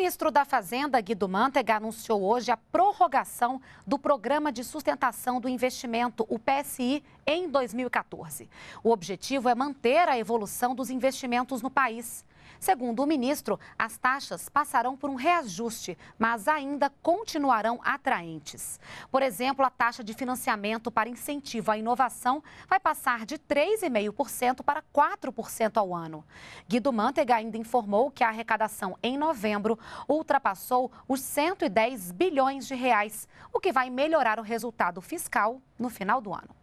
ministro da Fazenda, Guido Mantega, anunciou hoje a prorrogação do Programa de Sustentação do Investimento, o PSI, em 2014. O objetivo é manter a evolução dos investimentos no país. Segundo o ministro, as taxas passarão por um reajuste, mas ainda continuarão atraentes. Por exemplo, a taxa de financiamento para incentivo à inovação vai passar de 3,5% para 4% ao ano. Guido Mantega ainda informou que a arrecadação em novembro ultrapassou os 110 bilhões de reais, o que vai melhorar o resultado fiscal no final do ano.